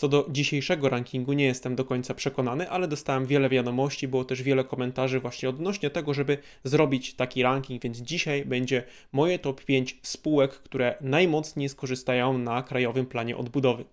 Co do dzisiejszego rankingu nie jestem do końca przekonany, ale dostałem wiele wiadomości, było też wiele komentarzy właśnie odnośnie tego, żeby zrobić taki ranking, więc dzisiaj będzie moje top 5 spółek, które najmocniej skorzystają na Krajowym Planie Odbudowy.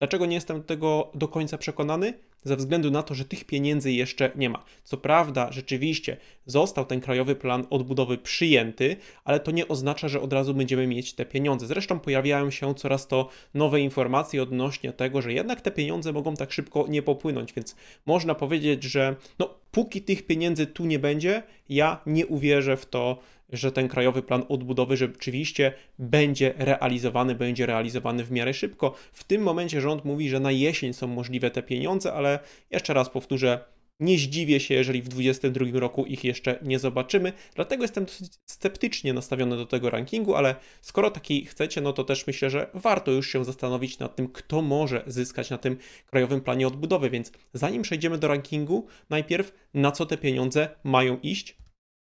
Dlaczego nie jestem do tego do końca przekonany? ze względu na to, że tych pieniędzy jeszcze nie ma. Co prawda, rzeczywiście został ten krajowy plan odbudowy przyjęty, ale to nie oznacza, że od razu będziemy mieć te pieniądze. Zresztą pojawiają się coraz to nowe informacje odnośnie tego, że jednak te pieniądze mogą tak szybko nie popłynąć, więc można powiedzieć, że no, póki tych pieniędzy tu nie będzie, ja nie uwierzę w to, że ten krajowy plan odbudowy rzeczywiście będzie realizowany, będzie realizowany w miarę szybko. W tym momencie rząd mówi, że na jesień są możliwe te pieniądze, ale jeszcze raz powtórzę, nie zdziwię się, jeżeli w 2022 roku ich jeszcze nie zobaczymy, dlatego jestem dosyć sceptycznie nastawiony do tego rankingu, ale skoro taki chcecie, no to też myślę, że warto już się zastanowić nad tym, kto może zyskać na tym krajowym planie odbudowy. Więc zanim przejdziemy do rankingu, najpierw na co te pieniądze mają iść,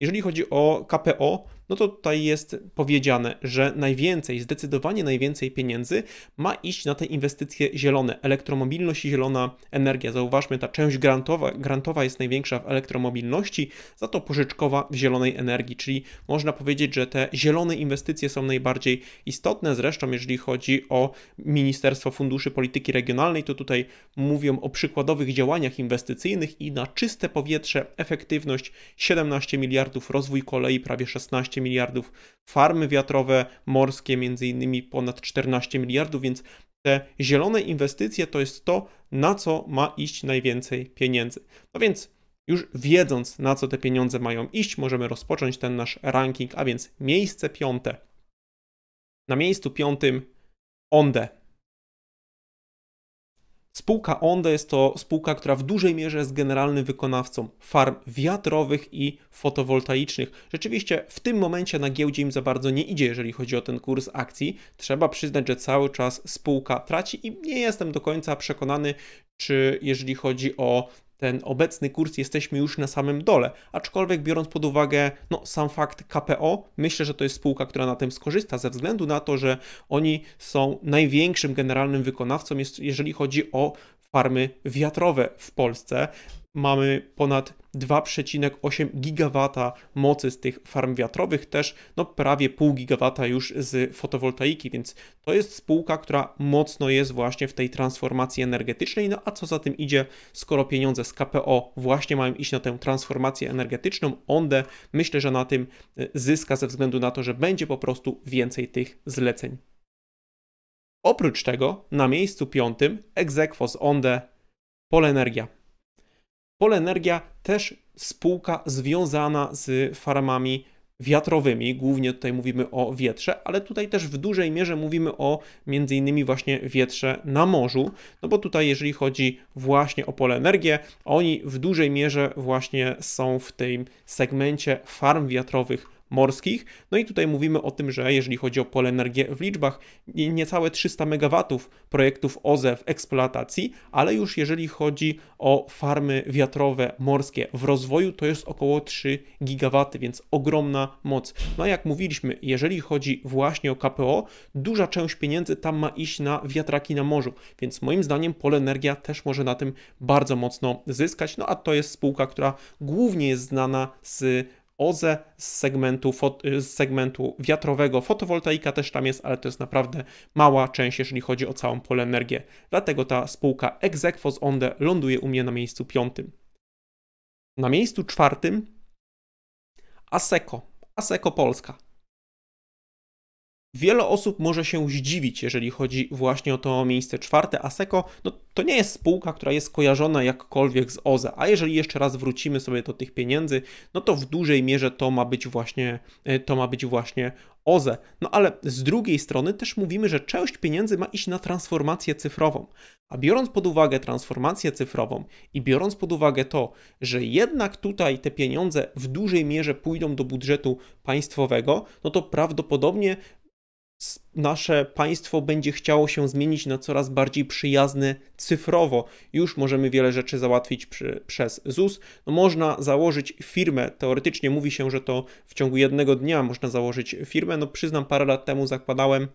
jeżeli chodzi o KPO, no to tutaj jest powiedziane, że najwięcej, zdecydowanie najwięcej pieniędzy ma iść na te inwestycje zielone, elektromobilność i zielona energia. Zauważmy, ta część grantowa, grantowa jest największa w elektromobilności, za to pożyczkowa w zielonej energii, czyli można powiedzieć, że te zielone inwestycje są najbardziej istotne. Zresztą, jeżeli chodzi o Ministerstwo Funduszy Polityki Regionalnej, to tutaj mówią o przykładowych działaniach inwestycyjnych i na czyste powietrze efektywność 17 miliardów miliardów, rozwój kolei prawie 16 miliardów, farmy wiatrowe, morskie między innymi ponad 14 miliardów, więc te zielone inwestycje to jest to, na co ma iść najwięcej pieniędzy. No więc już wiedząc, na co te pieniądze mają iść, możemy rozpocząć ten nasz ranking, a więc miejsce piąte. Na miejscu piątym ONDE, Spółka ONDE jest to spółka, która w dużej mierze jest generalnym wykonawcą farm wiatrowych i fotowoltaicznych. Rzeczywiście w tym momencie na giełdzie im za bardzo nie idzie, jeżeli chodzi o ten kurs akcji. Trzeba przyznać, że cały czas spółka traci i nie jestem do końca przekonany, czy jeżeli chodzi o ten obecny kurs jesteśmy już na samym dole, aczkolwiek biorąc pod uwagę no, sam fakt KPO, myślę, że to jest spółka, która na tym skorzysta ze względu na to, że oni są największym generalnym wykonawcą, jeżeli chodzi o farmy wiatrowe w Polsce mamy ponad 2,8 gigawata mocy z tych farm wiatrowych, też no prawie pół gigawata już z fotowoltaiki, więc to jest spółka, która mocno jest właśnie w tej transformacji energetycznej. No a co za tym idzie, skoro pieniądze z KPO właśnie mają iść na tę transformację energetyczną, Onde myślę, że na tym e, zyska ze względu na to, że będzie po prostu więcej tych zleceń. Oprócz tego na miejscu piątym egzekwo z Onde Polenergia. Polenergia też spółka związana z farmami wiatrowymi, głównie tutaj mówimy o wietrze, ale tutaj też w dużej mierze mówimy o między innymi właśnie wietrze na morzu, no bo tutaj jeżeli chodzi właśnie o pole energię, oni w dużej mierze właśnie są w tym segmencie farm wiatrowych morskich. No i tutaj mówimy o tym, że jeżeli chodzi o pole energii w liczbach, niecałe 300 MW projektów OZE w eksploatacji, ale już jeżeli chodzi o farmy wiatrowe morskie w rozwoju, to jest około 3 GW, więc ogromna moc. No a jak mówiliśmy, jeżeli chodzi właśnie o KPO, duża część pieniędzy tam ma iść na wiatraki na morzu, więc moim zdaniem pole energia też może na tym bardzo mocno zyskać. No a to jest spółka, która głównie jest znana z OZE z segmentu, y, z segmentu wiatrowego. Fotowoltaika też tam jest, ale to jest naprawdę mała część, jeżeli chodzi o całą pole energię. Dlatego ta spółka Exequo z Onde ląduje u mnie na miejscu piątym. Na miejscu czwartym ASECO, ASECO Polska. Wiele osób może się zdziwić, jeżeli chodzi właśnie o to miejsce czwarte. Aseko no, to nie jest spółka, która jest kojarzona jakkolwiek z OZE, a jeżeli jeszcze raz wrócimy sobie do tych pieniędzy, no to w dużej mierze to ma być właśnie, e, to ma być właśnie OZE. No ale z drugiej strony też mówimy, że część pieniędzy ma iść na transformację cyfrową. A biorąc pod uwagę transformację cyfrową i biorąc pod uwagę to, że jednak tutaj te pieniądze w dużej mierze pójdą do budżetu państwowego, no to prawdopodobnie nasze państwo będzie chciało się zmienić na coraz bardziej przyjazny cyfrowo. Już możemy wiele rzeczy załatwić przy, przez ZUS. No, można założyć firmę. Teoretycznie mówi się, że to w ciągu jednego dnia można założyć firmę. No przyznam, parę lat temu zakładałem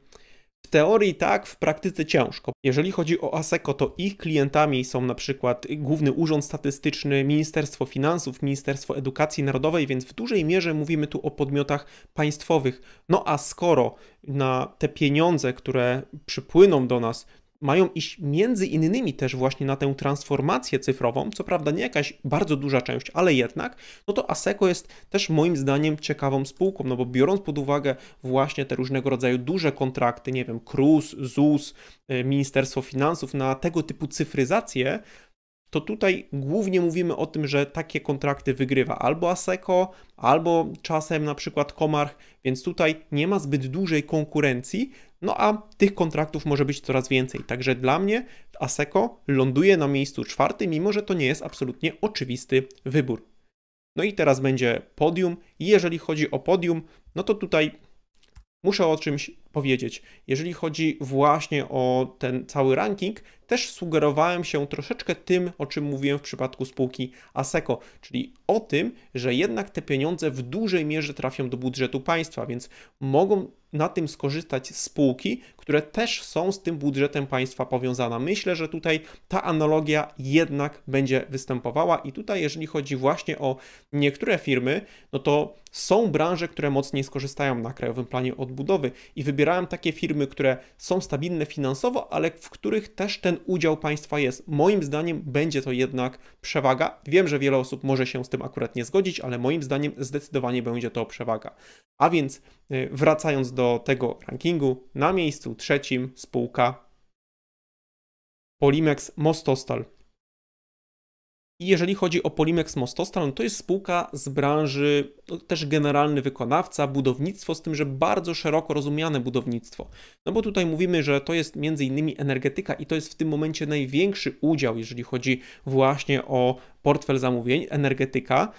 w teorii tak, w praktyce ciężko. Jeżeli chodzi o ASECO, to ich klientami są na przykład Główny Urząd Statystyczny, Ministerstwo Finansów, Ministerstwo Edukacji Narodowej, więc w dużej mierze mówimy tu o podmiotach państwowych. No a skoro na te pieniądze, które przypłyną do nas, mają iść między innymi też właśnie na tę transformację cyfrową, co prawda nie jakaś bardzo duża część, ale jednak, no to ASECO jest też moim zdaniem ciekawą spółką, no bo biorąc pod uwagę właśnie te różnego rodzaju duże kontrakty, nie wiem, KRUS, ZUS, y, Ministerstwo Finansów na tego typu cyfryzację, to tutaj głównie mówimy o tym, że takie kontrakty wygrywa albo ASECO, albo czasem na przykład Komarch, więc tutaj nie ma zbyt dużej konkurencji, no a tych kontraktów może być coraz więcej. Także dla mnie ASECO ląduje na miejscu czwartym, mimo że to nie jest absolutnie oczywisty wybór. No i teraz będzie podium. Jeżeli chodzi o podium, no to tutaj muszę o czymś powiedzieć. Jeżeli chodzi właśnie o ten cały ranking, też sugerowałem się troszeczkę tym, o czym mówiłem w przypadku spółki ASECO, czyli o tym, że jednak te pieniądze w dużej mierze trafią do budżetu państwa, więc mogą na tym skorzystać spółki, które też są z tym budżetem państwa powiązane. Myślę, że tutaj ta analogia jednak będzie występowała i tutaj jeżeli chodzi właśnie o niektóre firmy, no to są branże, które mocniej skorzystają na Krajowym Planie Odbudowy i wybierałem takie firmy, które są stabilne finansowo, ale w których też ten udział państwa jest. Moim zdaniem będzie to jednak przewaga. Wiem, że wiele osób może się z tym akurat nie zgodzić, ale moim zdaniem zdecydowanie będzie to przewaga. A więc y, wracając do tego rankingu, na miejscu trzecim spółka Polimex Mostostal. I jeżeli chodzi o Polimex Mostostal, no to jest spółka z branży, no też generalny wykonawca, budownictwo, z tym, że bardzo szeroko rozumiane budownictwo. No bo tutaj mówimy, że to jest między innymi energetyka i to jest w tym momencie największy udział, jeżeli chodzi właśnie o portfel zamówień, energetyka.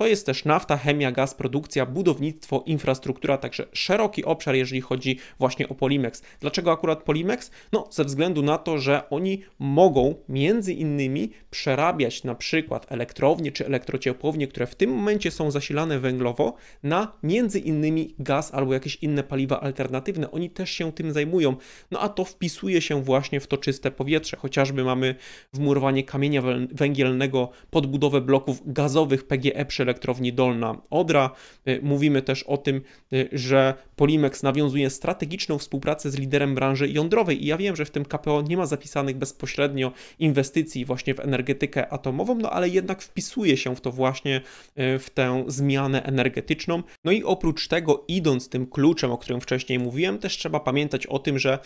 To jest też nafta, chemia, gaz, produkcja, budownictwo, infrastruktura, także szeroki obszar, jeżeli chodzi właśnie o Polimex. Dlaczego akurat Polimex? No, ze względu na to, że oni mogą między innymi przerabiać na przykład elektrownie czy elektrociepłownie, które w tym momencie są zasilane węglowo, na między innymi gaz albo jakieś inne paliwa alternatywne. Oni też się tym zajmują. No a to wpisuje się właśnie w to czyste powietrze. Chociażby mamy wmurowanie kamienia węgielnego, podbudowę bloków gazowych PGE przy elektrowni Dolna Odra. Y, mówimy też o tym, y, że Polimex nawiązuje strategiczną współpracę z liderem branży jądrowej i ja wiem, że w tym KPO nie ma zapisanych bezpośrednio inwestycji właśnie w energetykę atomową, no ale jednak wpisuje się w to właśnie y, w tę zmianę energetyczną. No i oprócz tego, idąc tym kluczem, o którym wcześniej mówiłem, też trzeba pamiętać o tym, że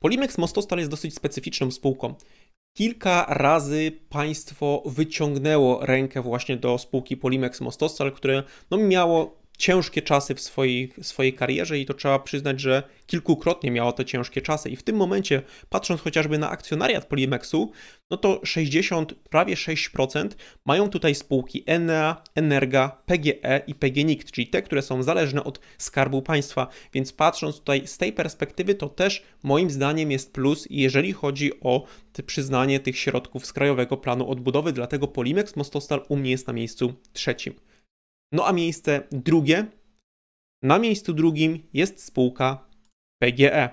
Polimex Mostostal jest dosyć specyficzną spółką. Kilka razy państwo wyciągnęło rękę właśnie do spółki Polimex Mostostal, które no miało ciężkie czasy w swojej, swojej karierze i to trzeba przyznać, że kilkukrotnie miała to ciężkie czasy. I w tym momencie, patrząc chociażby na akcjonariat Polimexu, no to 60, prawie 6% mają tutaj spółki Enea, Energa, PGE i PGNIC, czyli te, które są zależne od skarbu państwa. Więc patrząc tutaj z tej perspektywy, to też moim zdaniem jest plus, jeżeli chodzi o przyznanie tych środków z Krajowego Planu Odbudowy, dlatego Polimex Mostostal u mnie jest na miejscu trzecim. No a miejsce drugie. Na miejscu drugim jest spółka PGE.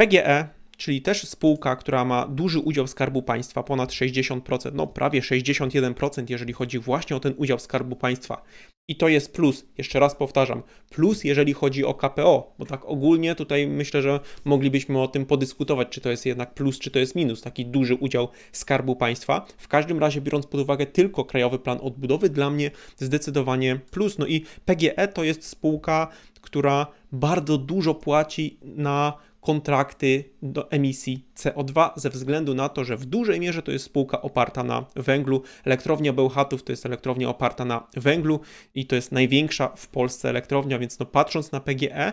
PGE czyli też spółka, która ma duży udział Skarbu Państwa, ponad 60%, no prawie 61%, jeżeli chodzi właśnie o ten udział Skarbu Państwa. I to jest plus, jeszcze raz powtarzam, plus jeżeli chodzi o KPO, bo tak ogólnie tutaj myślę, że moglibyśmy o tym podyskutować, czy to jest jednak plus, czy to jest minus, taki duży udział Skarbu Państwa. W każdym razie, biorąc pod uwagę tylko Krajowy Plan Odbudowy, dla mnie zdecydowanie plus. No i PGE to jest spółka, która bardzo dużo płaci na kontrakty do emisji CO2 ze względu na to, że w dużej mierze to jest spółka oparta na węglu. Elektrownia Bełchatów to jest elektrownia oparta na węglu i to jest największa w Polsce elektrownia, więc no patrząc na PGE,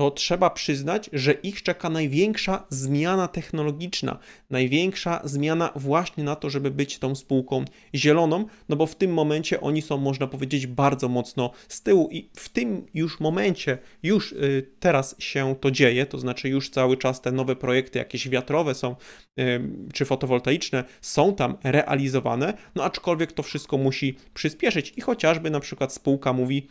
to trzeba przyznać, że ich czeka największa zmiana technologiczna, największa zmiana właśnie na to, żeby być tą spółką zieloną, no bo w tym momencie oni są, można powiedzieć, bardzo mocno z tyłu i w tym już momencie, już y, teraz się to dzieje, to znaczy już cały czas te nowe projekty jakieś wiatrowe są, czy fotowoltaiczne są tam realizowane, no aczkolwiek to wszystko musi przyspieszyć i chociażby na przykład spółka mówi,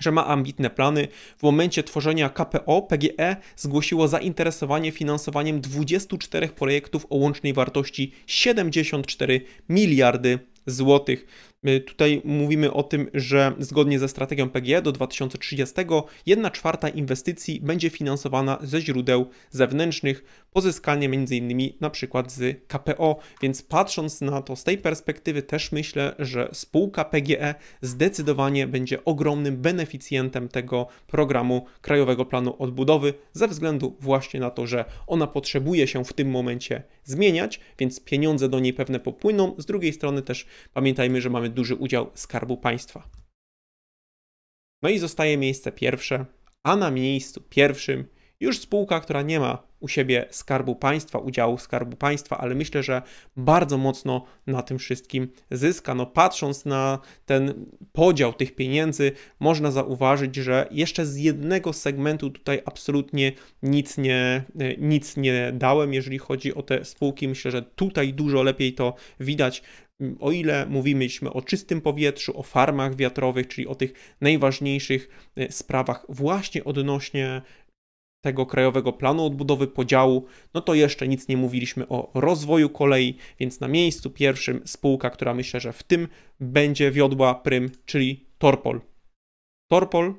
że ma ambitne plany. W momencie tworzenia KPO PGE zgłosiło zainteresowanie finansowaniem 24 projektów o łącznej wartości 74 miliardy złotych. Y, tutaj mówimy o tym, że zgodnie ze strategią PGE do 2030 jedna czwarta inwestycji będzie finansowana ze źródeł zewnętrznych, pozyskanie m.in. na przykład z KPO, więc patrząc na to z tej perspektywy też myślę, że spółka PGE zdecydowanie będzie ogromnym beneficjentem tego programu Krajowego Planu Odbudowy ze względu właśnie na to, że ona potrzebuje się w tym momencie zmieniać, więc pieniądze do niej pewne popłyną. Z drugiej strony też pamiętajmy, że mamy duży udział skarbu państwa. No i zostaje miejsce pierwsze, a na miejscu pierwszym już spółka, która nie ma u siebie skarbu państwa, udziału skarbu państwa, ale myślę, że bardzo mocno na tym wszystkim zyska. No, patrząc na ten podział tych pieniędzy, można zauważyć, że jeszcze z jednego segmentu tutaj absolutnie nic nie, e, nic nie dałem, jeżeli chodzi o te spółki. Myślę, że tutaj dużo lepiej to widać o ile mówiliśmy o czystym powietrzu, o farmach wiatrowych, czyli o tych najważniejszych e, sprawach właśnie odnośnie tego krajowego planu odbudowy podziału, no to jeszcze nic nie mówiliśmy o rozwoju kolei, więc na miejscu pierwszym spółka, która myślę, że w tym będzie wiodła prym, czyli Torpol. Torpol,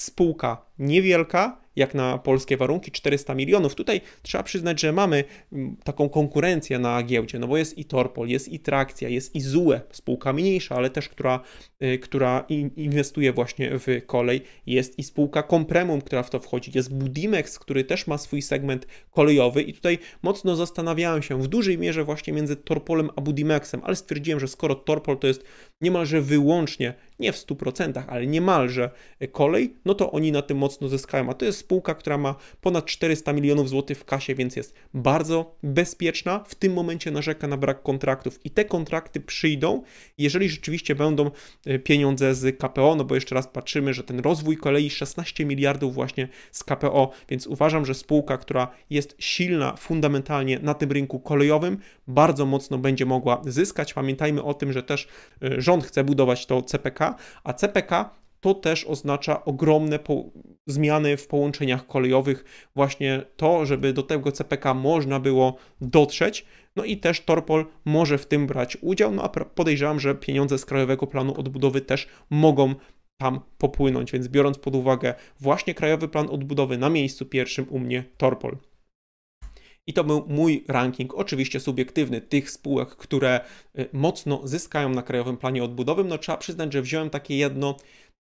spółka niewielka, jak na polskie warunki 400 milionów. Tutaj trzeba przyznać, że mamy mm, taką konkurencję na giełdzie, no bo jest i Torpol, jest i Trakcja, jest i ZUE, spółka mniejsza, ale też która, y, która inwestuje właśnie w kolej, jest i spółka Compremum, która w to wchodzi, jest Budimex, który też ma swój segment kolejowy i tutaj mocno zastanawiałem się w dużej mierze właśnie między Torpolem a Budimexem, ale stwierdziłem, że skoro Torpol to jest niemalże wyłącznie nie w 100%, ale niemalże kolej, no to oni na tym mocno zyskają. A to jest spółka, która ma ponad 400 milionów złotych w kasie, więc jest bardzo bezpieczna. W tym momencie narzeka na brak kontraktów i te kontrakty przyjdą, jeżeli rzeczywiście będą e, pieniądze z KPO, no bo jeszcze raz patrzymy, że ten rozwój kolei 16 miliardów właśnie z KPO, więc uważam, że spółka, która jest silna fundamentalnie na tym rynku kolejowym, bardzo mocno będzie mogła zyskać. Pamiętajmy o tym, że też e, rząd chce budować to CPK, a CPK to też oznacza ogromne zmiany w połączeniach kolejowych, właśnie to, żeby do tego CPK można było dotrzeć. No i też Torpol może w tym brać udział, no a podejrzewam, że pieniądze z Krajowego Planu Odbudowy też mogą tam popłynąć, więc biorąc pod uwagę właśnie Krajowy Plan Odbudowy na miejscu pierwszym u mnie Torpol. I to był mój ranking, oczywiście subiektywny, tych spółek, które y, mocno zyskają na krajowym planie odbudowym. No trzeba przyznać, że wziąłem takie jedno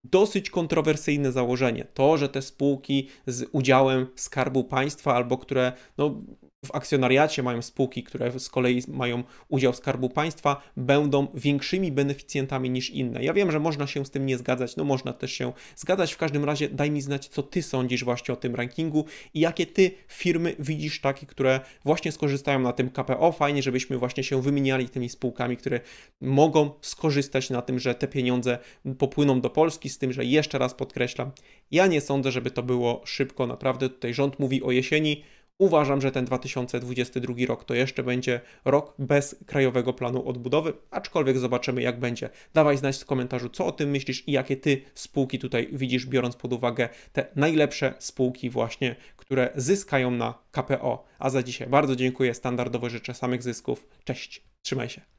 dosyć kontrowersyjne założenie. To, że te spółki z udziałem Skarbu Państwa albo które no, w akcjonariacie mają spółki, które z kolei mają udział Skarbu Państwa, będą większymi beneficjentami niż inne. Ja wiem, że można się z tym nie zgadzać, no można też się zgadzać. W każdym razie daj mi znać, co Ty sądzisz właśnie o tym rankingu i jakie Ty firmy widzisz takie, które właśnie skorzystają na tym KPO. Fajnie, żebyśmy właśnie się wymieniali tymi spółkami, które mogą skorzystać na tym, że te pieniądze popłyną do Polski, z tym, że jeszcze raz podkreślam, ja nie sądzę, żeby to było szybko. Naprawdę tutaj rząd mówi o jesieni, Uważam, że ten 2022 rok to jeszcze będzie rok bez krajowego planu odbudowy, aczkolwiek zobaczymy jak będzie. Dawaj znać w komentarzu, co o tym myślisz i jakie ty spółki tutaj widzisz, biorąc pod uwagę te najlepsze spółki właśnie, które zyskają na KPO. A za dzisiaj bardzo dziękuję, standardowo życzę samych zysków. Cześć, trzymaj się.